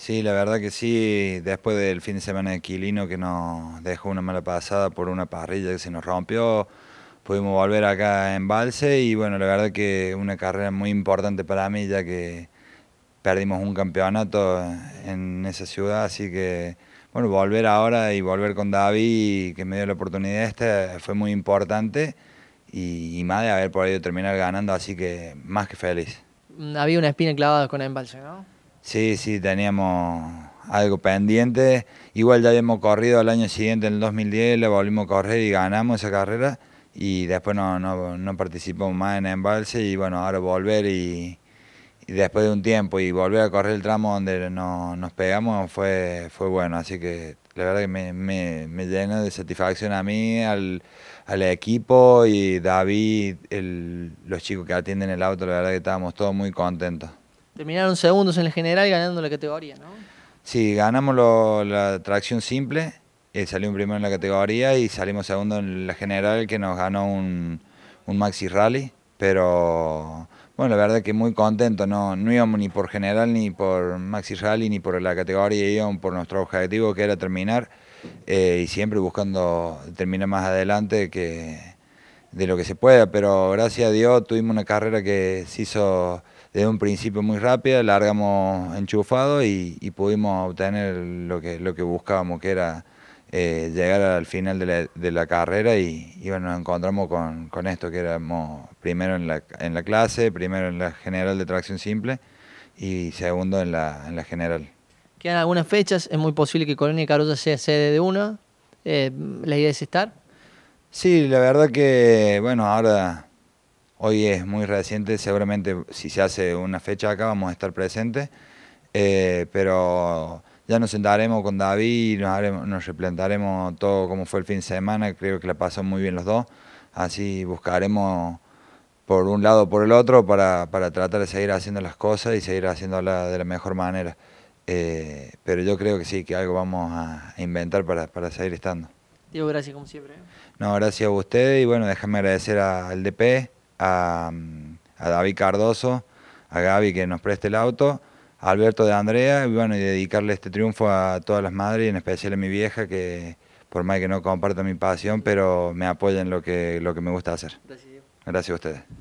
Sí, la verdad que sí, después del fin de semana de Quilino que nos dejó una mala pasada por una parrilla que se nos rompió, pudimos volver acá en Embalse y bueno, la verdad que una carrera muy importante para mí ya que perdimos un campeonato en esa ciudad, así que bueno, volver ahora y volver con David que me dio la oportunidad esta fue muy importante y, y más de haber podido terminar ganando, así que más que feliz. Mm, había una espina clavada con Embalse, ¿no? Sí, sí, teníamos algo pendiente. Igual ya habíamos corrido el año siguiente, en el 2010, le volvimos a correr y ganamos esa carrera. Y después no, no, participamos más en embalse y bueno, ahora volver y, después de un tiempo y volver a correr el tramo donde nos, nos pegamos fue, fue bueno. Así que la verdad que me, me, llena de satisfacción a mí, al, al equipo y David, el, los chicos que atienden el auto, la verdad que estábamos todos muy contentos. Terminaron segundos en la general ganando la categoría, ¿no? Sí, ganamos la tracción simple, eh, salimos primero en la categoría y salimos segundo en la general que nos ganó un, un maxi rally, pero bueno, la verdad que muy contento, no, no íbamos ni por general, ni por maxi rally, ni por la categoría, íbamos por nuestro objetivo que era terminar eh, y siempre buscando terminar más adelante que de lo que se pueda, pero gracias a Dios tuvimos una carrera que se hizo desde un principio muy rápida, largamos enchufado y, pudimos obtener lo que, lo que buscábamos, que era eh, llegar al final de la, carrera y, bueno, nos encontramos con, esto, que éramos primero en la, en la clase, primero en la general de tracción simple y segundo en la, en la general. Quedan algunas fechas, es muy posible que Colonia y sea sede de una, eh, la idea es estar. Sí, la verdad que, bueno, ahora, hoy es muy reciente, seguramente si se hace una fecha acá vamos a estar presentes, eh, pero ya nos sentaremos con David, nos, nos replantaremos todo como fue el fin de semana, creo que la pasó muy bien los dos, así buscaremos por un lado o por el otro para, para, tratar de seguir haciendo las cosas y seguir haciéndolas de la mejor manera. Eh, pero yo creo que sí, que algo vamos a inventar para, para seguir estando gracias como siempre. No, gracias a ustedes y bueno, déjame agradecer al DP, a, David Cardoso, a Gaby que nos preste el auto, a Alberto de Andrea y bueno, y dedicarle este triunfo a todas las madres y en especial a mi vieja que por más que no comparta mi pasión, pero me apoya en lo que, lo que me gusta hacer. Gracias. Gracias a ustedes.